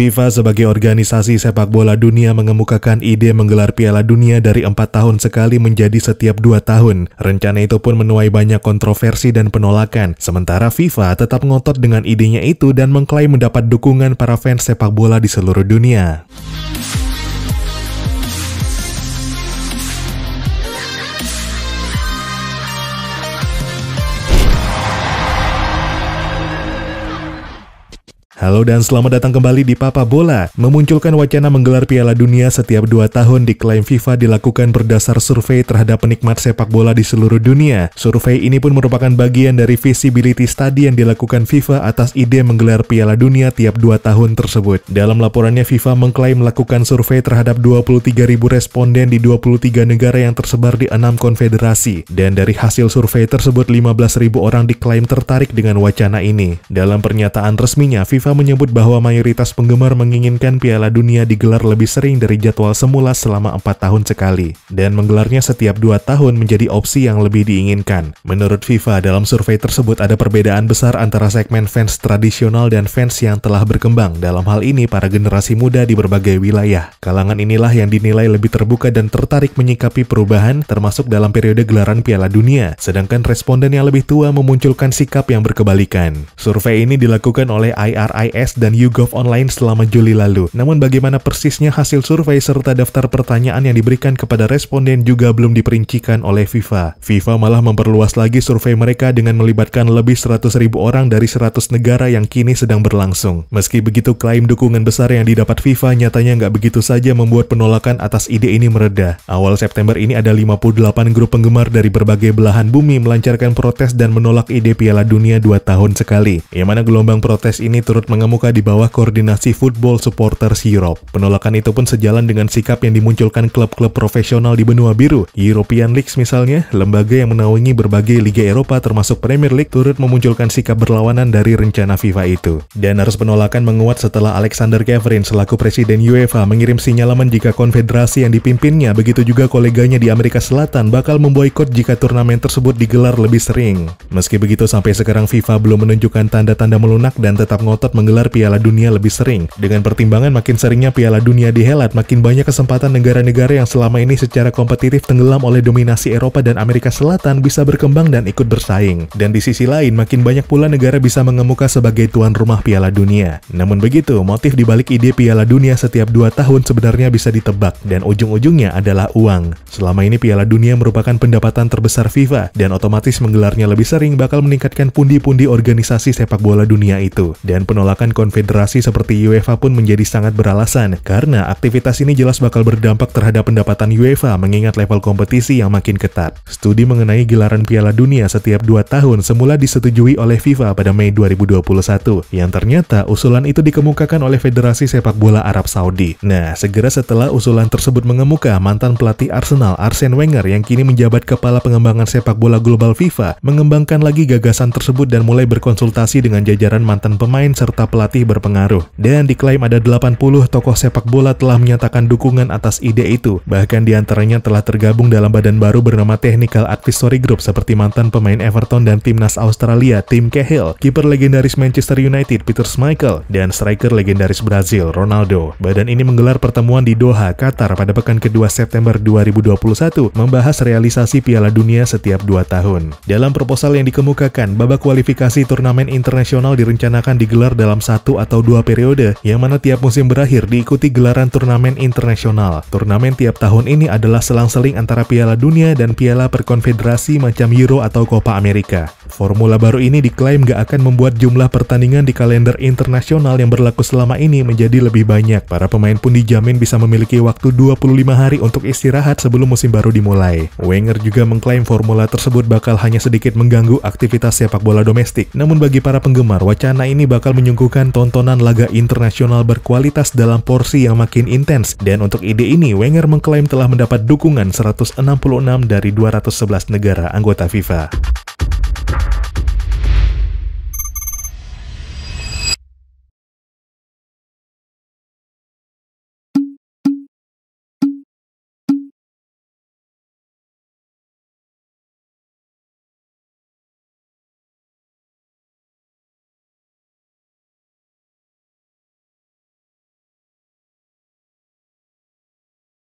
FIFA sebagai organisasi sepak bola dunia mengemukakan ide menggelar Piala Dunia dari empat tahun sekali menjadi setiap dua tahun. Rencana itu pun menuai banyak kontroversi dan penolakan. Sementara FIFA tetap ngotot dengan idenya itu dan mengklaim mendapat dukungan para fans sepak bola di seluruh dunia. Halo dan selamat datang kembali di Papa Bola. Memunculkan wacana menggelar Piala Dunia setiap dua tahun diklaim FIFA dilakukan berdasar survei terhadap penikmat sepak bola di seluruh dunia. Survei ini pun merupakan bagian dari visibility study yang dilakukan FIFA atas ide menggelar Piala Dunia tiap dua tahun tersebut. Dalam laporannya, FIFA mengklaim melakukan survei terhadap 23.000 responden di 23 negara yang tersebar di enam konfederasi. Dan dari hasil survei tersebut, 15.000 orang diklaim tertarik dengan wacana ini. Dalam pernyataan resminya, FIFA FIFA menyebut bahwa mayoritas penggemar menginginkan Piala Dunia digelar lebih sering dari jadwal semula selama 4 tahun sekali, dan menggelarnya setiap 2 tahun menjadi opsi yang lebih diinginkan. Menurut FIFA, dalam survei tersebut ada perbedaan besar antara segmen fans tradisional dan fans yang telah berkembang, dalam hal ini para generasi muda di berbagai wilayah. Kalangan inilah yang dinilai lebih terbuka dan tertarik menyikapi perubahan, termasuk dalam periode gelaran Piala Dunia, sedangkan responden yang lebih tua memunculkan sikap yang berkebalikan. Survei ini dilakukan oleh IRI IS dan YouGov Online selama Juli lalu. Namun bagaimana persisnya hasil survei serta daftar pertanyaan yang diberikan kepada responden juga belum diperincikan oleh FIFA. FIFA malah memperluas lagi survei mereka dengan melibatkan lebih 100.000 orang dari 100 negara yang kini sedang berlangsung. Meski begitu, klaim dukungan besar yang didapat FIFA nyatanya nggak begitu saja membuat penolakan atas ide ini mereda. Awal September ini ada 58 grup penggemar dari berbagai belahan bumi melancarkan protes dan menolak ide Piala Dunia dua tahun sekali. Yang mana gelombang protes ini turut mengemuka di bawah koordinasi Football Supporters Europe. Penolakan itu pun sejalan dengan sikap yang dimunculkan klub-klub profesional di benua biru. European Leagues misalnya, lembaga yang menaungi berbagai liga Eropa termasuk Premier League turut memunculkan sikap berlawanan dari rencana FIFA itu. Dan harus penolakan menguat setelah Alexander Kevin selaku presiden UEFA mengirim sinyalemen jika konfederasi yang dipimpinnya begitu juga koleganya di Amerika Selatan bakal memboikot jika turnamen tersebut digelar lebih sering. Meski begitu sampai sekarang FIFA belum menunjukkan tanda-tanda melunak dan tetap ngotot dapat menggelar Piala Dunia lebih sering. Dengan pertimbangan makin seringnya Piala Dunia dihelat, makin banyak kesempatan negara-negara yang selama ini secara kompetitif tenggelam oleh dominasi Eropa dan Amerika Selatan bisa berkembang dan ikut bersaing. Dan di sisi lain, makin banyak pula negara bisa mengemuka sebagai tuan rumah Piala Dunia. Namun begitu, motif dibalik ide Piala Dunia setiap dua tahun sebenarnya bisa ditebak, dan ujung-ujungnya adalah uang. Selama ini Piala Dunia merupakan pendapatan terbesar FIFA, dan otomatis menggelarnya lebih sering bakal meningkatkan pundi-pundi organisasi sepak bola dunia itu. Dan penuh penolakan konfederasi seperti UEFA pun menjadi sangat beralasan karena aktivitas ini jelas bakal berdampak terhadap pendapatan UEFA mengingat level kompetisi yang makin ketat. Studi mengenai gelaran Piala Dunia setiap dua tahun semula disetujui oleh FIFA pada Mei 2021 yang ternyata usulan itu dikemukakan oleh Federasi Sepak Bola Arab Saudi. Nah, segera setelah usulan tersebut mengemuka, mantan pelatih Arsenal Arsene Wenger yang kini menjabat kepala pengembangan sepak bola global FIFA mengembangkan lagi gagasan tersebut dan mulai berkonsultasi dengan jajaran mantan pemain serta serta pelatih berpengaruh. Dan diklaim ada 80 tokoh sepak bola telah menyatakan dukungan atas ide itu. Bahkan diantaranya telah tergabung dalam badan baru bernama Technical Advisory Group seperti mantan pemain Everton dan timnas Australia Tim Cahill, kiper legendaris Manchester United Peter Schmeichel, dan striker legendaris Brazil Ronaldo. Badan ini menggelar pertemuan di Doha, Qatar pada pekan kedua September 2021 membahas realisasi Piala Dunia setiap dua tahun. Dalam proposal yang dikemukakan, babak kualifikasi turnamen internasional direncanakan digelar dalam satu atau dua periode, yang mana tiap musim berakhir diikuti gelaran turnamen internasional. Turnamen tiap tahun ini adalah selang-seling antara Piala Dunia dan Piala Perkonfederasi macam Euro atau Copa America. Formula baru ini diklaim gak akan membuat jumlah pertandingan di kalender internasional yang berlaku selama ini menjadi lebih banyak. Para pemain pun dijamin bisa memiliki waktu 25 hari untuk istirahat sebelum musim baru dimulai. Wenger juga mengklaim formula tersebut bakal hanya sedikit mengganggu aktivitas sepak bola domestik. Namun bagi para penggemar, wacana ini bakal menyebabkan menyuguhkan tontonan laga internasional berkualitas dalam porsi yang makin intens. Dan untuk ide ini, Wenger mengklaim telah mendapat dukungan 166 dari 211 negara anggota FIFA.